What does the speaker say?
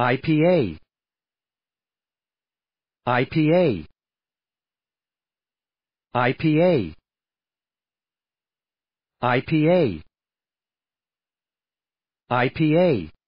IPA IPA IPA IPA IPA